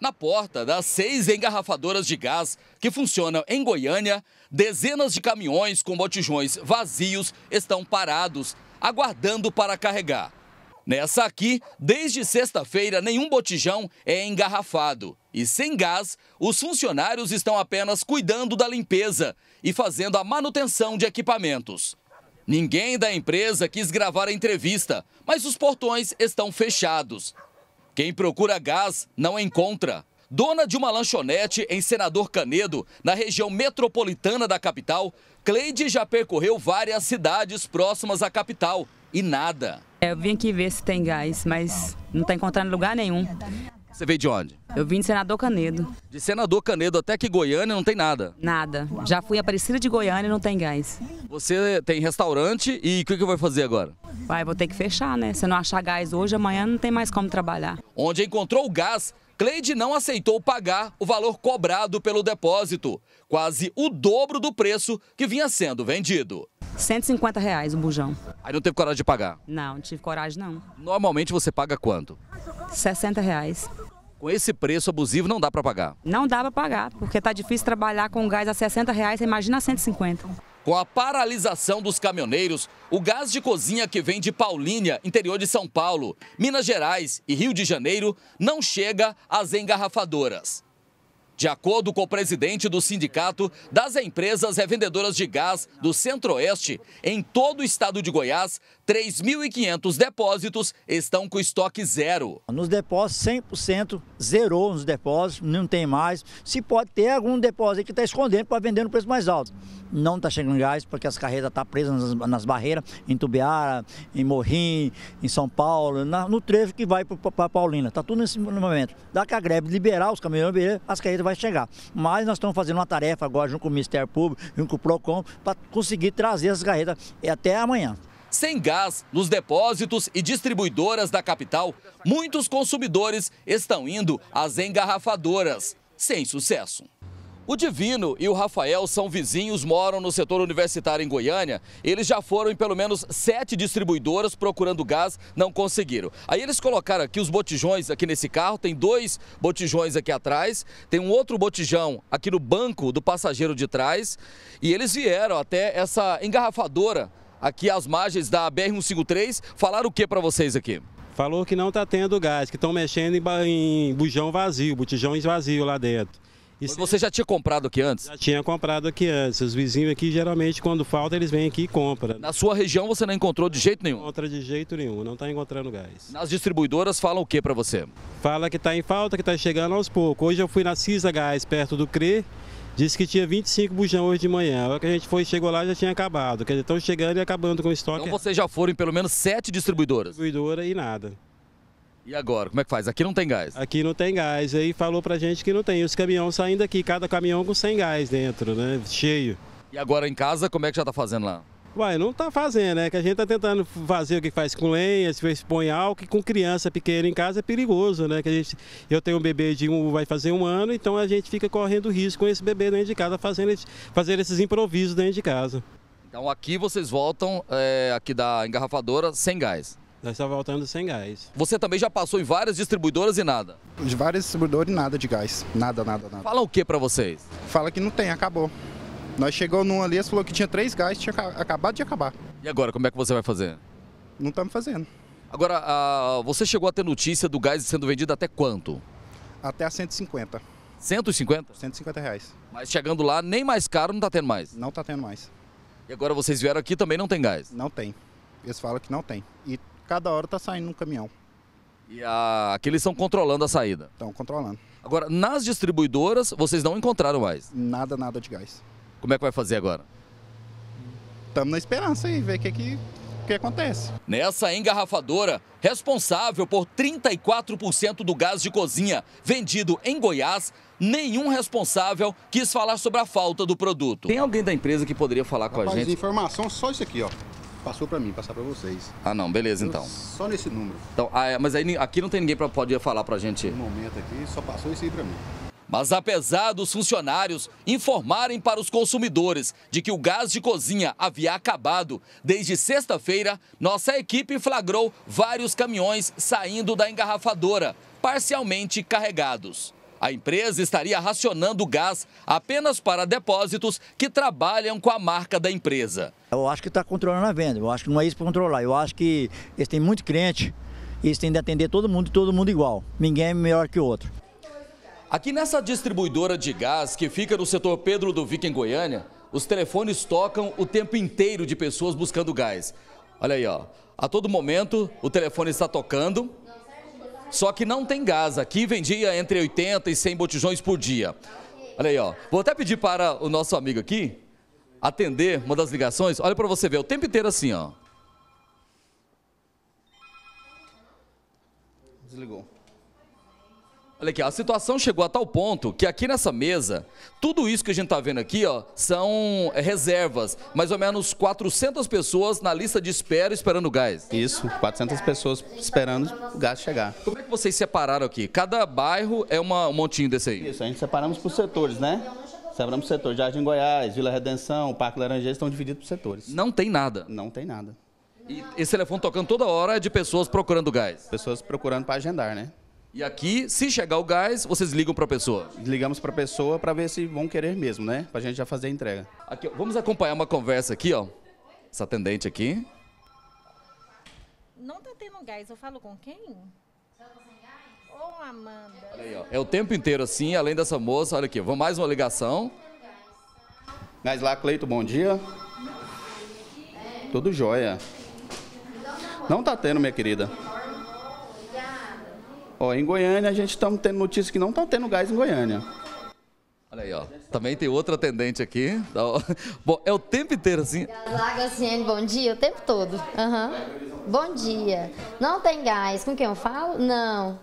Na porta das seis engarrafadoras de gás que funcionam em Goiânia, dezenas de caminhões com botijões vazios estão parados, aguardando para carregar. Nessa aqui, desde sexta-feira, nenhum botijão é engarrafado. E sem gás, os funcionários estão apenas cuidando da limpeza e fazendo a manutenção de equipamentos. Ninguém da empresa quis gravar a entrevista, mas os portões estão fechados. Quem procura gás não encontra. Dona de uma lanchonete em Senador Canedo, na região metropolitana da capital, Cleide já percorreu várias cidades próximas à capital e nada. É, eu vim aqui ver se tem gás, mas não está encontrando lugar nenhum. Você veio de onde? Eu vim de Senador Canedo. De Senador Canedo até que Goiânia não tem nada? Nada. Já fui em Aparecida de Goiânia e não tem gás. Você tem restaurante e o que, que vai fazer agora? Vai, vou ter que fechar, né? Se não achar gás hoje, amanhã não tem mais como trabalhar. Onde encontrou o gás, Cleide não aceitou pagar o valor cobrado pelo depósito, quase o dobro do preço que vinha sendo vendido. 150 reais o um bujão. Aí não teve coragem de pagar? Não, não tive coragem não. Normalmente você paga quanto? 60 reais. Com esse preço abusivo não dá para pagar? Não dá para pagar, porque está difícil trabalhar com gás a 60 reais, imagina 150. Com a paralisação dos caminhoneiros, o gás de cozinha que vem de Paulínia, interior de São Paulo, Minas Gerais e Rio de Janeiro não chega às engarrafadoras. De acordo com o presidente do Sindicato das Empresas Revendedoras de Gás do Centro-Oeste, em todo o estado de Goiás, 3.500 depósitos estão com estoque zero. Nos depósitos, 100% zerou nos depósitos, não tem mais. Se pode ter algum depósito que está escondendo para vender no preço mais alto. Não está chegando gás porque as carretas estão tá presas nas, nas, barreiras, em Tubiara, em Morrim, em São Paulo, na, no trecho que vai para Paulina. Está tudo nesse momento. Dá que a greve liberar os caminhões, as carretas vão chegar. Mas nós estamos fazendo uma tarefa agora junto com o Ministério Público, junto com o PROCON, para conseguir trazer essas carretas até amanhã. Sem gás nos depósitos e distribuidoras da capital, muitos consumidores estão indo às engarrafadoras, sem sucesso. O Divino e o Rafael são vizinhos, moram no setor universitário em Goiânia. Eles já foram em pelo menos sete distribuidoras procurando gás, não conseguiram. Aí eles colocaram aqui os botijões aqui nesse carro, tem dois botijões aqui atrás, tem um outro botijão aqui no banco do passageiro de trás. E eles vieram até essa engarrafadora aqui às margens da BR-153, falaram o que para vocês aqui? Falou que não está tendo gás, que estão mexendo em, em bujão vazio, botijão vazio lá dentro. E você já tinha comprado aqui antes? Já tinha comprado aqui antes. Os vizinhos aqui, geralmente, quando falta, eles vêm aqui e compram. Na sua região você não encontrou de jeito nenhum? Não encontra de jeito nenhum, não está encontrando gás. Nas distribuidoras falam o que para você? Fala que está em falta, que está chegando aos poucos. Hoje eu fui na Cisa Gás, perto do CRE, Disse que tinha 25 bujão hoje de manhã. A hora que a gente foi chegou lá já tinha acabado. Quer dizer, estão chegando e acabando com o estoque. Então vocês já foram em pelo menos sete distribuidoras? Distribuidora e nada. E agora, como é que faz? Aqui não tem gás? Aqui não tem gás. Aí falou pra gente que não tem. Os caminhões saindo aqui, cada caminhão com 100 gás dentro, né? Cheio. E agora em casa, como é que já tá fazendo lá? Uai, não está fazendo, né? Que a gente está tentando fazer o que faz com lenha, se fez põe álcool, que com criança pequena em casa é perigoso, né? Que a gente, eu tenho um bebê de um, vai fazer um ano, então a gente fica correndo risco com esse bebê dentro de casa, fazendo, fazer esses improvisos dentro de casa. Então aqui vocês voltam, é, aqui da engarrafadora, sem gás? Nós estamos tá voltando sem gás. Você também já passou em várias distribuidoras e nada? De várias distribuidoras e nada de gás. Nada, nada, nada. Fala o que para vocês? Fala que não tem, acabou. Nós chegamos num ali, eles falou que tinha três gás, tinha acabado de acabar. E agora, como é que você vai fazer? Não tá estamos fazendo. Agora, você chegou a ter notícia do gás sendo vendido até quanto? Até a 150. 150? 150 reais. Mas chegando lá, nem mais caro não está tendo mais? Não está tendo mais. E agora vocês vieram aqui também não tem gás? Não tem. Eles falam que não tem. E cada hora está saindo um caminhão. E a... aqui eles estão controlando a saída? Estão controlando. Agora, nas distribuidoras, vocês não encontraram mais? Nada, nada de gás. Como é que vai fazer agora? Estamos na esperança aí, ver o que, que, que acontece. Nessa engarrafadora, responsável por 34% do gás de cozinha vendido em Goiás, nenhum responsável quis falar sobre a falta do produto. Tem alguém da empresa que poderia falar Rapaz, com a gente? informação só isso aqui, ó passou para mim, passar para vocês. Ah, não, beleza então. Só nesse número. Então, ah, é, mas aí, aqui não tem ninguém para poder falar para gente. No momento aqui só passou isso aí para mim. Mas apesar dos funcionários informarem para os consumidores de que o gás de cozinha havia acabado, desde sexta-feira, nossa equipe flagrou vários caminhões saindo da engarrafadora, parcialmente carregados. A empresa estaria racionando o gás apenas para depósitos que trabalham com a marca da empresa. Eu acho que está controlando a venda, eu acho que não é isso para controlar. Eu acho que eles têm muito cliente, eles têm de atender todo mundo e todo mundo igual. Ninguém é melhor que o outro. Aqui nessa distribuidora de gás que fica no setor Pedro do Vic, em Goiânia, os telefones tocam o tempo inteiro de pessoas buscando gás. Olha aí, ó. A todo momento o telefone está tocando, só que não tem gás. Aqui vendia entre 80 e 100 botijões por dia. Olha aí, ó. Vou até pedir para o nosso amigo aqui atender uma das ligações. Olha para você ver, o tempo inteiro assim, ó. Desligou. Olha aqui, a situação chegou a tal ponto que aqui nessa mesa, tudo isso que a gente está vendo aqui, ó, são é, reservas. Mais ou menos 400 pessoas na lista de espera esperando o gás. Isso, 400 pessoas esperando o gás chegar. Como é que vocês separaram aqui? Cada bairro é uma, um montinho desse aí? Isso, a gente separamos por setores, né? Separamos por setores. Jardim Goiás, Vila Redenção, Parque Laranjeiras estão divididos por setores. Não tem nada? Não tem nada. E esse telefone tocando toda hora é de pessoas procurando gás? Pessoas procurando para agendar, né? E aqui, se chegar o gás, vocês ligam para a pessoa? Ligamos para a pessoa para ver se vão querer mesmo, né? Para a gente já fazer a entrega. Aqui, vamos acompanhar uma conversa aqui, ó. Essa atendente aqui. Não tá tendo gás, eu falo com quem? Ô, oh, Amanda. Olha aí, ó. É o tempo inteiro assim, além dessa moça. Olha aqui, vamos mais uma ligação. Gás lá, Cleito, bom dia. Tudo jóia. Não tá tendo, minha querida. Ó, em Goiânia, a gente está tendo notícia que não está tendo gás em Goiânia. Olha aí, ó. Também tem outro atendente aqui. Tá, bom, é o tempo inteiro assim. Lagocinha, bom dia, o tempo todo. Uhum. Bom dia. Não tem gás. Com quem eu falo? Não.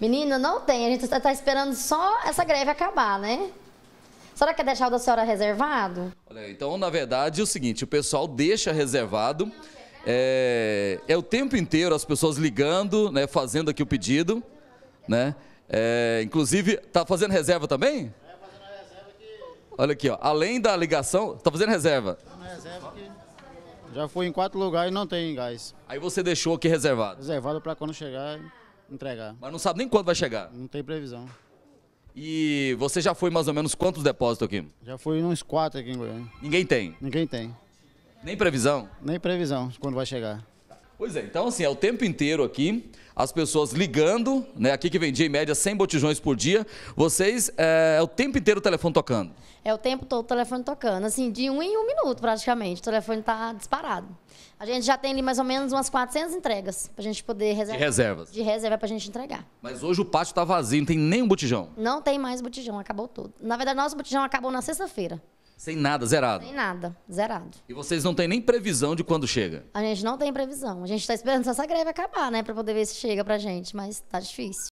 Menina, não tem. A gente está tá esperando só essa greve acabar, né? A senhora quer é deixar o da senhora reservado? Olha, então, na verdade, é o seguinte, o pessoal deixa reservado. Não, é, é o tempo inteiro as pessoas ligando, né, fazendo aqui o pedido, né? É, inclusive, tá fazendo reserva também? Olha aqui, ó, além da ligação, tá fazendo reserva? Fazendo reserva que já fui em quatro lugares e não tem gás. Aí você deixou aqui reservado? Reservado para quando chegar, entregar. Mas não sabe nem quando vai chegar? Não tem previsão. E você já foi mais ou menos quantos depósitos aqui? Já fui uns quatro aqui em Goiânia. Ninguém tem? Ninguém tem. Nem previsão? Nem previsão, de quando vai chegar. Pois é, então assim, é o tempo inteiro aqui, as pessoas ligando, né? Aqui que vendia em média 100 botijões por dia, vocês, é, é o tempo inteiro o telefone tocando? É o tempo todo o telefone tocando, assim, de um em um minuto praticamente, o telefone tá disparado. A gente já tem ali mais ou menos umas 400 entregas pra gente poder reservar. De reservas? De reserva pra gente entregar. Mas hoje o pátio tá vazio, não tem nem um botijão? Não tem mais botijão, acabou todo. Na verdade, nosso botijão acabou na sexta-feira. Sem nada, zerado. Sem nada, zerado. E vocês não têm nem previsão de quando chega? A gente não tem previsão. A gente está esperando só essa greve acabar, né? Para poder ver se chega pra gente, mas tá difícil.